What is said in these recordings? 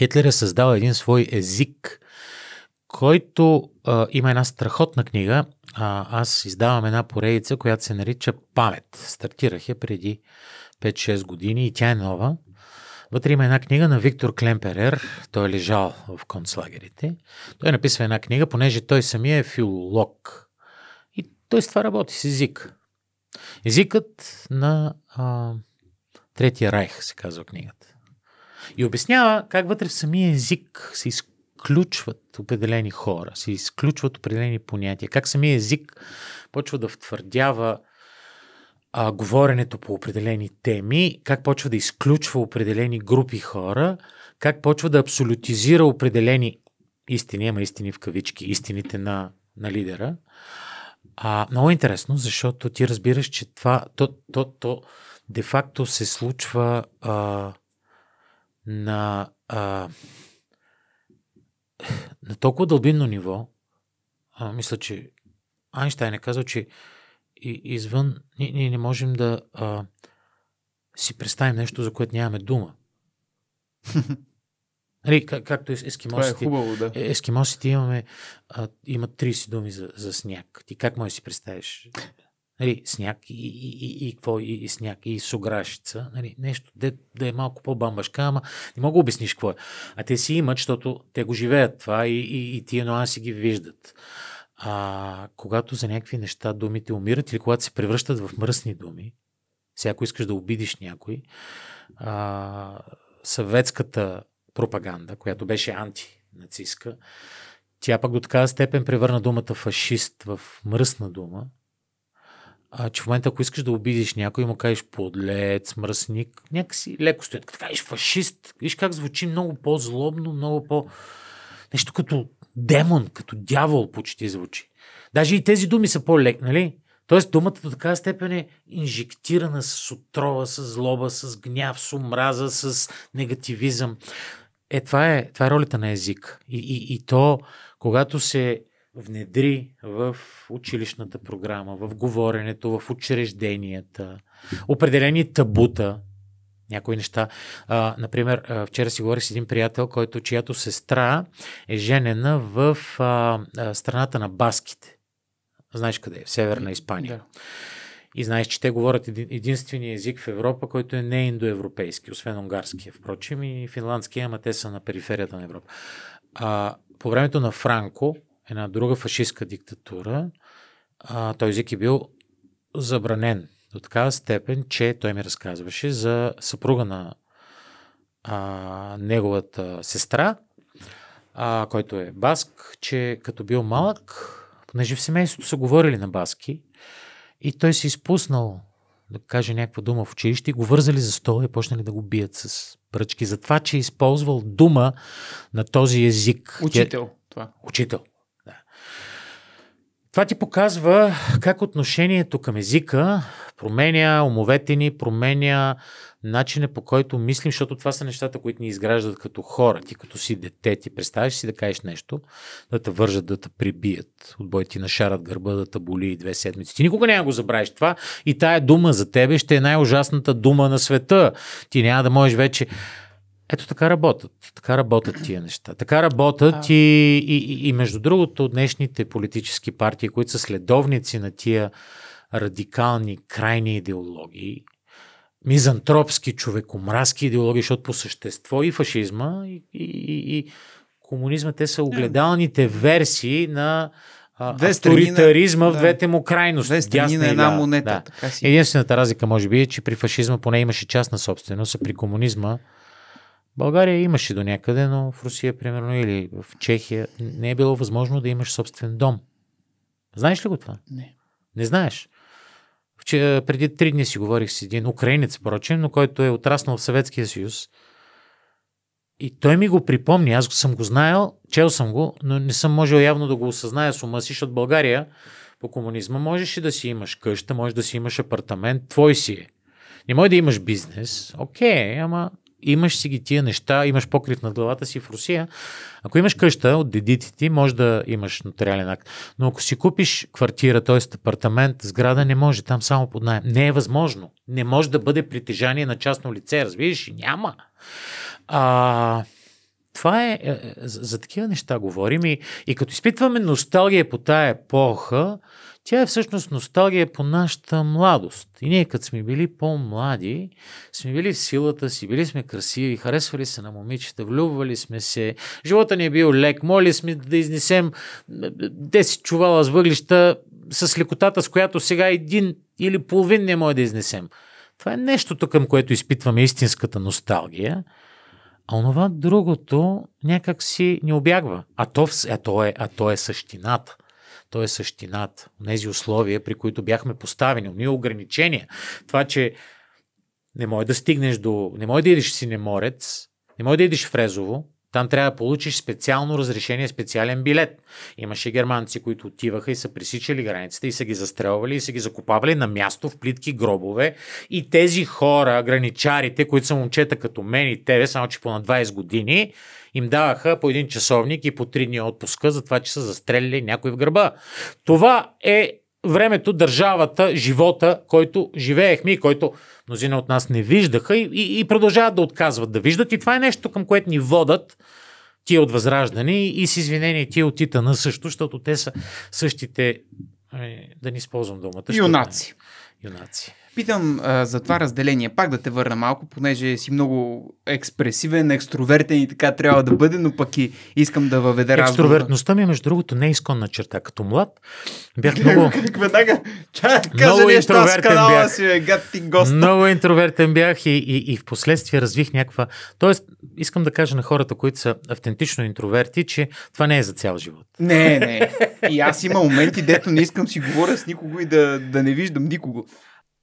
Хитлер е създал един свой език, който а, има една страхотна книга. А, аз издавам една поредица, която се нарича Памет. Стартирах я преди 5-6 години и тя е нова. Вътре има една книга на Виктор Клемперер. Той е лежал в концлагерите. Той написва една книга, понеже той самия е филолог. И той с това работи с език. Езикът на а, Третия райх се казва книгата. И обяснява как вътре в самия език се изключват определени хора, се изключват определени понятия, как самия език почва да втвърдява а, говоренето по определени теми, как почва да изключва определени групи хора, как почва да абсолютизира определени истини, ама истини в кавички, истините на, на лидера. А, много интересно, защото ти разбираш, че това, то, то, то де-факто се случва а, на, а, на толкова дълбинно ниво, а, мисля, че Айнщайн е казал, че и, извън ние, ние не можем да а, си представим нещо, за което нямаме дума. Нали, как, както ескимосите, е хубаво, да. Е, ескимосите имаме, а, имат 30 думи за, за сняг. Ти как можеш да си представиш? нали, сняг и, и, и, и, какво, и, и сняг и сограшица, нали, нещо да, да е малко по-бамбашка, ама не мога да обясниш какво е. А те си имат, защото те го живеят това и, и, и тия нюанси ги виждат. А когато за някакви неща думите умират или когато се превръщат в мръсни думи, всяко искаш да обидиш някой, а, съветската пропаганда, която беше антинацистка, тя пък до такава степен превърна думата фашист в мръсна дума, а, че в момента, ако искаш да обидиш някой, му кажеш подлец, мръсник, някакси леко стоят. Като кажеш фашист, виж как звучи много по-злобно, много по... Нещо като демон, като дявол почти звучи. Даже и тези думи са по-лек, нали? Тоест думата до такава степен е инжектирана с отрова, с злоба, с гняв, с омраза, с негативизъм. Е, това е, това е ролята на език. И, и, и то, когато се внедри в училищната програма, в говоренето, в учрежденията, определени табута, някои неща. А, например, вчера си говорих с един приятел, който, чиято сестра е женена в а, а, страната на баските. Знаеш къде е? В Северна Испания. Да. И знаеш, че те говорят един, единствения език в Европа, който е не индоевропейски, освен унгарския, е, впрочем, и финландския, ама те са на периферията на Европа. А, по времето на Франко, една друга фашистска диктатура, а, този език е бил забранен до такава степен, че той ми разказваше за съпруга на а, неговата сестра, а, който е баск, че като бил малък, понеже в семейството са говорили на баски, и той се изпуснал да каже някаква дума в училище и го вързали за стола и почнали да го бият с пръчки за това, че е използвал дума на този език. Учител. Това. Учител. Това ти показва как отношението към езика променя умовете ни, променя начина по който мислим, защото това са нещата, които ни изграждат като хора. Ти като си дете, ти представиш си да кажеш нещо, да те вържат, да те прибият, отбой ти нашарат гърба, да те боли и две седмици. Ти никога няма го забравиш това и тая дума за тебе ще е най-ужасната дума на света. Ти няма да можеш вече ето така работят. Така работят тия неща. Така работят и, и, и между другото днешните политически партии, които са следовници на тия радикални, крайни идеологии, мизантропски, човекомразки идеологии, защото по същество и фашизма, и, и, и, и комунизма, те са огледалните версии на Две авторитаризма на, в двете му крайности. Две страни на една монета. Да. Така си. Единствената разлика може би е, че при фашизма поне имаше частна собственост, а при комунизма България имаше до някъде, но в Русия, примерно, или в Чехия не е било възможно да имаш собствен дом. Знаеш ли го това? Не. Не знаеш. Вчера, преди три дни си говорих с един украинец, впрочем, но който е отраснал в Съветския съюз. И той ми го припомни, аз съм го знаел, чел съм го, но не съм можел явно да го осъзная с ума си, защото България по комунизма можеш и да си имаш къща, можеш да си имаш апартамент, твой си е. Не може да имаш бизнес, окей, okay, ама имаш си ги тия неща, имаш покрив над главата си в Русия. Ако имаш къща от дедите ти, може да имаш нотариален акт. Но ако си купиш квартира, т.е. апартамент, сграда не може, там само под найем. Не е възможно. Не може да бъде притежание на частно лице, разбираш? Няма. А, това е, е, е, за, за такива неща говорим и, и като изпитваме носталгия по тая епоха, тя е всъщност носталгия по нашата младост. И ние, като сме били по-млади, сме били в силата си, били сме красиви, харесвали се на момичета, влюбвали сме се, живота ни е бил лек, моли сме да изнесем 10 чувала с въглища с лекотата, с която сега един или половин не може да изнесем. Това е нещото, към което изпитваме истинската носталгия. А онова другото някак си ни обягва. А то, а то, е, а то е същината. То е същината, тези условия, при които бяхме поставени, ни ограничения. Това, че не може да стигнеш до... Не може да идиш в Синеморец, не може да идиш в Резово, там трябва да получиш специално разрешение, специален билет. Имаше германци, които отиваха и са пресичали границата и са ги застрелвали и са ги закопавали на място в плитки гробове. И тези хора, граничарите, които са момчета като мен и тебе, само че по на 20 години, им даваха по един часовник и по три дни отпуска за това, че са застрелили някой в гърба. Това е времето, държавата, живота, който живеехме и който мнозина от нас не виждаха и, и, и продължават да отказват да виждат. И това е нещо, към което ни водат тия от Възраждане и с извинение тия от Титана също, защото те са същите, ами, да не използвам думата. Юнаци. Юнаци питам а, за това разделение. Пак да те върна малко, понеже си много експресивен, екстровертен и така трябва да бъде, но пък и искам да въведа разговор. Екстровертността ми, между другото, не е изконна черта. Като млад бях много... Как веднага? Чай, нещо, аз канала си, гати Много интровертен бях и, и, и в последствие развих някаква... Тоест, искам да кажа на хората, които са автентично интроверти, че това не е за цял живот. Не, не. И аз има моменти, дето не искам си говоря с никого и да, да не виждам никого.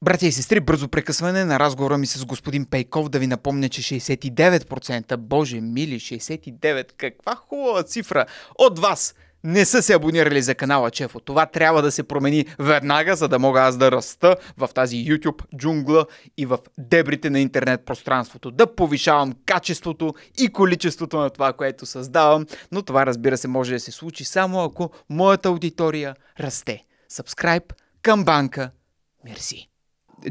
Братя и сестри, бързо прекъсване на разговора ми с господин Пейков да ви напомня, че 69%, боже мили, 69%, каква хубава цифра от вас не са се абонирали за канала Чефо. Това трябва да се промени веднага, за да мога аз да раста в тази YouTube джунгла и в дебрите на интернет пространството. Да повишавам качеството и количеството на това, което създавам, но това разбира се може да се случи само ако моята аудитория расте. Сабскрайб, камбанка, мерси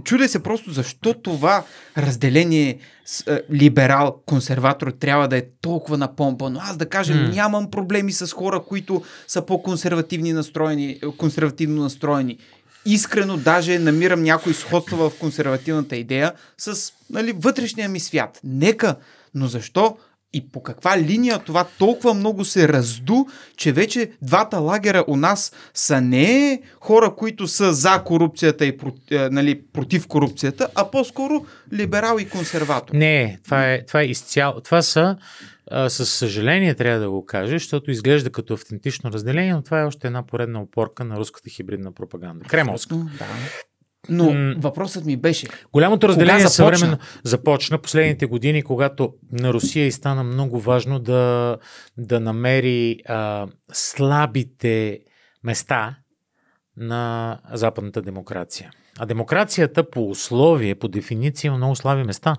чудя се просто защо това разделение с, е, либерал, консерватор трябва да е толкова напомпано. Аз да кажа, mm. нямам проблеми с хора, които са по-консервативни настроени, е, консервативно настроени. Искрено даже намирам някои сходства в консервативната идея с нали, вътрешния ми свят. Нека, но защо и по каква линия това толкова много се разду, че вече двата лагера у нас са не хора, които са за корупцията и против, е, нали, против корупцията, а по-скоро либерал и консерватор. Не, това е, това е изцяло. Това са, а, със съжаление трябва да го кажа, защото изглежда като автентично разделение, но това е още една поредна опорка на руската хибридна пропаганда. Кремовска. Да. Но м- въпросът ми беше. Голямото разделение започна? съвременно започна последните години, когато на Русия и стана много важно да, да намери а, слабите места на западната демокрация. А демокрацията по условие, по дефиниция има много слаби места.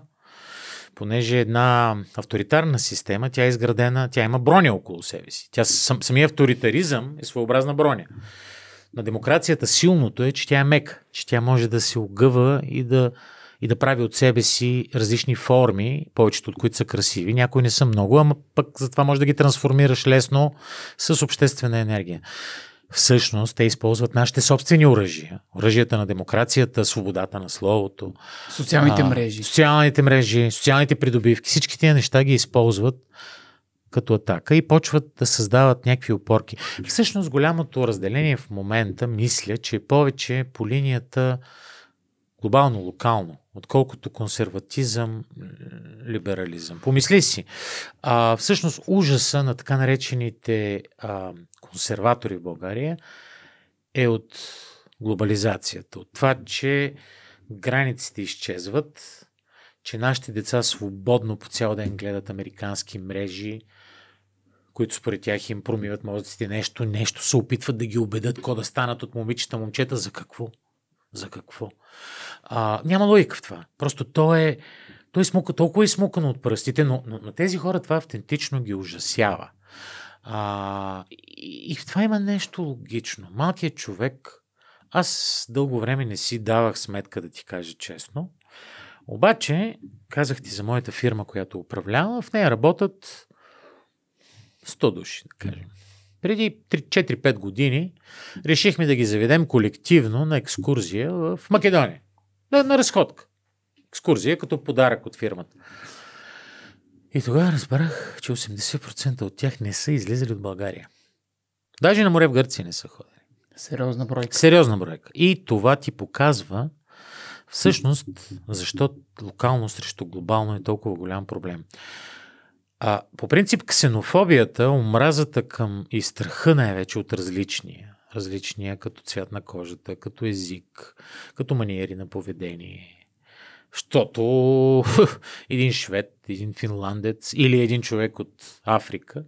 Понеже една авторитарна система, тя е изградена, тя има броня около себе си. Тя, самия авторитаризъм е своеобразна броня на демокрацията силното е, че тя е мека, че тя може да се огъва и да, и да прави от себе си различни форми, повечето от които са красиви. Някои не са много, ама пък затова може да ги трансформираш лесно с обществена енергия. Всъщност те използват нашите собствени оръжия. Оръжията на демокрацията, свободата на словото. Социалните а, мрежи. Социалните мрежи, социалните придобивки. Всички тези неща ги използват като атака и почват да създават някакви опорки. Всъщност голямото разделение в момента мисля, че е повече по линията глобално-локално, отколкото консерватизъм, либерализъм. Помисли си, а, всъщност ужаса на така наречените а, консерватори в България е от глобализацията, от това, че границите изчезват, че нашите деца свободно по цял ден гледат американски мрежи, които според тях им промиват мозъците нещо, нещо се опитват да ги убедат, ко да станат от момичета, момчета, за какво? За какво? А, няма логика в това. Просто то е, то е смука, толкова е смукано от пръстите, но, но, но тези хора това автентично ги ужасява. А, и, и в това има нещо логично. Малкият човек, аз дълго време не си давах сметка да ти кажа честно, обаче казах ти за моята фирма, която управлява, в нея работят 100 души, да кажем. Преди 4-5 години решихме да ги заведем колективно на екскурзия в Македония. Да, на разходка. Екскурзия като подарък от фирмата. И тогава разбрах, че 80% от тях не са излизали от България. Даже на море в Гърция не са ходили. Сериозна бройка. Сериозна бройка. И това ти показва всъщност защо локално срещу глобално е толкова голям проблем. А, по принцип, ксенофобията, омразата към и страха най-вече от различния, различния като цвят на кожата, като език, като маниери на поведение, защото един швед, един финландец или един човек от Африка,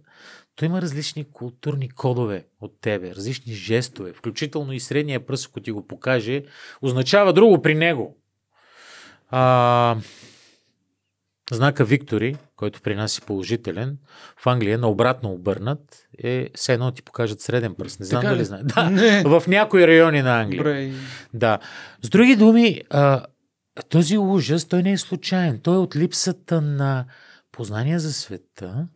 той има различни културни кодове от тебе, различни жестове, включително и средния пръст, ако ти го покаже, означава друго при него. А, Знака Виктори, който при нас е положителен, в Англия е на обратно обърнат е все едно ти покажат среден пръст. Не знам така дали знаеш. Да, не. в някои райони на Англия. Брей. Да. С други думи, а, този ужас, той не е случайен. Той е от липсата на познания за света,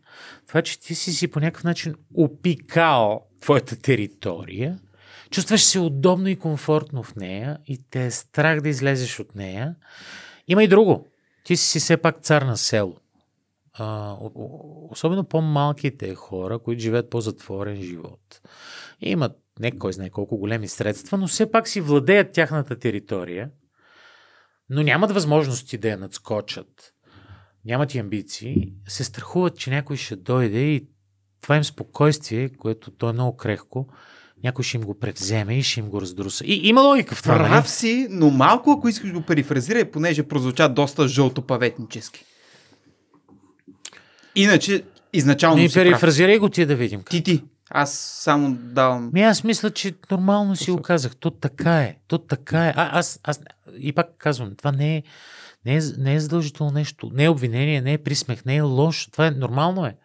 това, че ти си си по някакъв начин опикал твоята територия, чувстваш се удобно и комфортно в нея и те е страх да излезеш от нея. Има и друго. Ти си все пак цар на село. А, особено по-малките хора, които живеят по-затворен живот. И имат не кой знае колко големи средства, но все пак си владеят тяхната територия, но нямат възможности да я надскочат. Нямат и амбиции, се страхуват, че някой ще дойде и това им спокойствие, което то е много крехко, някой ще им го превземе и ще им го раздруса. И има логика в това. Нали? Прав си, но малко, ако искаш го перифразирай, понеже прозвуча доста жълтопаветнически. Иначе, изначално. Не, перифразирай го ти да видим. Как. Ти, ти. Аз само давам. Ми аз мисля, че нормално си го казах. То така е. То така е. А, аз, аз и пак казвам, това не е не е, не е задължително нещо. Не е обвинение, не е присмех, не е лош. Това е нормално е.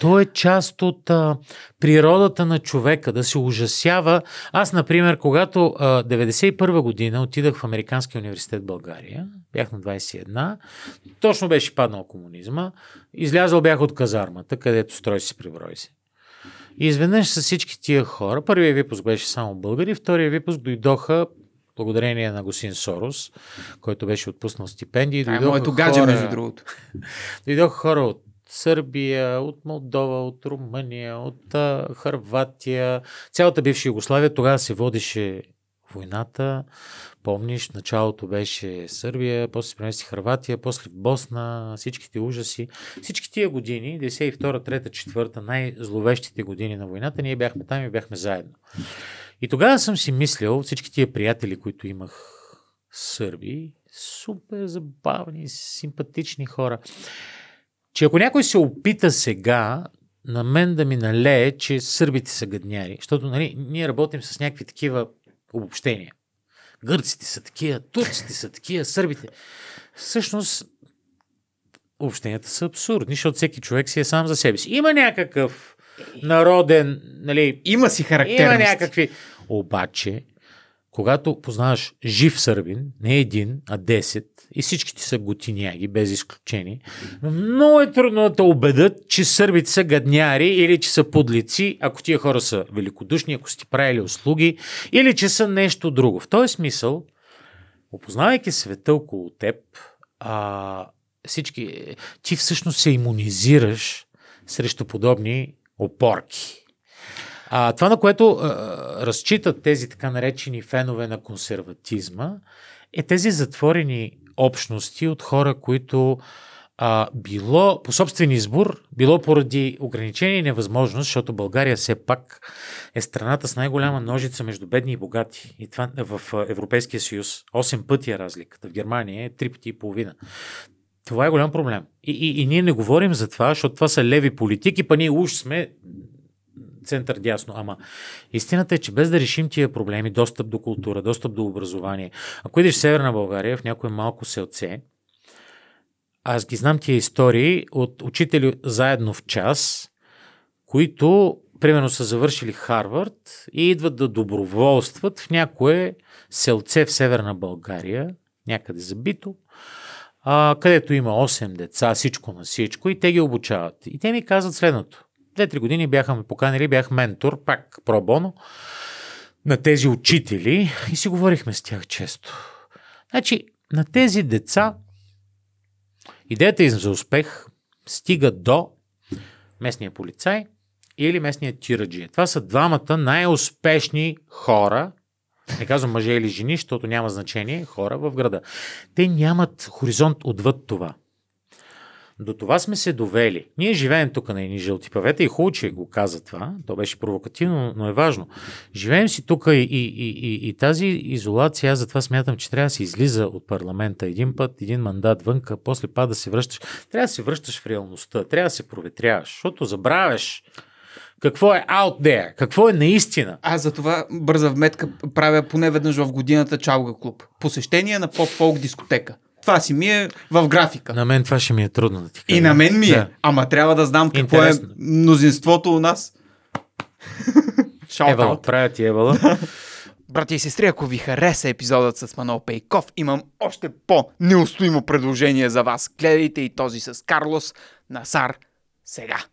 То е част от а, природата на човека да се ужасява. Аз, например, когато а, 91 година отидах в Американския университет в България, бях на 21, точно беше паднал комунизма, излязъл бях от казармата, където строй си приброй си. И изведнъж с всички тия хора, първият випуск беше само българи, втория випуск дойдоха благодарение на Госин Сорос, който беше отпуснал стипендии. Това е моето гадже, между другото. Дойдоха хора от Сърбия, от Молдова, от Румъния, от Харватия. Цялата бивша Югославия тогава се водеше войната. Помниш, началото беше Сърбия, после се премести Харватия, после в Босна, всичките ужаси. Всички тия години, 92-та, 3-та, 4-та, най-зловещите години на войната, ние бяхме там и бяхме заедно. И тогава съм си мислял, всички тия приятели, които имах сърби, супер забавни, симпатични хора, че ако някой се опита сега на мен да ми налее, че сърбите са гадняри, защото нали, ние работим с някакви такива обобщения. Гърците са такива, турците са такива, сърбите. Всъщност, общенията са абсурдни, защото всеки човек си е сам за себе си. Има някакъв народен, нали... Има си характерности. Има някакви... Обаче, когато познаваш жив сърбин, не един, а десет, и всичките са готиняги, без изключение, много е трудно да те убедат, че сърбите са гадняри или че са подлици, ако тия хора са великодушни, ако сте правили услуги, или че са нещо друго. В този смисъл, опознавайки света около теб, а, всички, ти всъщност се иммунизираш срещу подобни опорки. А, това, на което а, разчитат тези така наречени фенове на консерватизма, е тези затворени общности от хора, които а, било по собствен избор, било поради ограничение и невъзможност, защото България все пак е страната с най-голяма ножица между бедни и богати. И това в Европейския съюз. 8 пъти е разликата. В Германия е 3 пъти и половина. Това е голям проблем. И, и, и ние не говорим за това, защото това са леви политики, па ние уж сме център дясно. Ама истината е, че без да решим тия проблеми, достъп до култура, достъп до образование, ако идеш в Северна България, в някое малко селце, аз ги знам тия истории от учители заедно в час, които примерно са завършили Харвард и идват да доброволстват в някое селце в Северна България, някъде забито, а, където има 8 деца, всичко на всичко, и те ги обучават. И те ми казват следното. Две-три години бяха ме поканили, бях ментор, пак пробоно, на тези учители и си говорихме с тях често. Значи, на тези деца идеята им за успех стига до местния полицай или местния тираджи. Това са двамата най-успешни хора не казвам мъже или жени, защото няма значение, хора в града. Те нямат хоризонт отвъд това. До това сме се довели. Ние живеем тук на едни жълти павета и хубаво, че го каза това. То беше провокативно, но е важно. Живеем си тук и, и, и, и, и тази изолация, аз затова смятам, че трябва да се излиза от парламента един път, един мандат вънка, после пада да се връщаш. Трябва да се връщаш в реалността, трябва да се проветряваш, защото забравяш какво е out there? Какво е наистина? Аз за това бърза вметка правя поне веднъж в годината чалга клуб. Посещение на поп-фолк дискотека. Това си ми е в графика. На мен това ще ми е трудно да ти кажа. И на мен ми е. да. е. Ама трябва да знам какво е Интересно. е мнозинството у нас. Ебало, правя ти Евала. Брати и сестри, ако ви хареса епизодът с Манол Пейков, имам още по-неустоимо предложение за вас. Гледайте и този с Карлос Насар сега.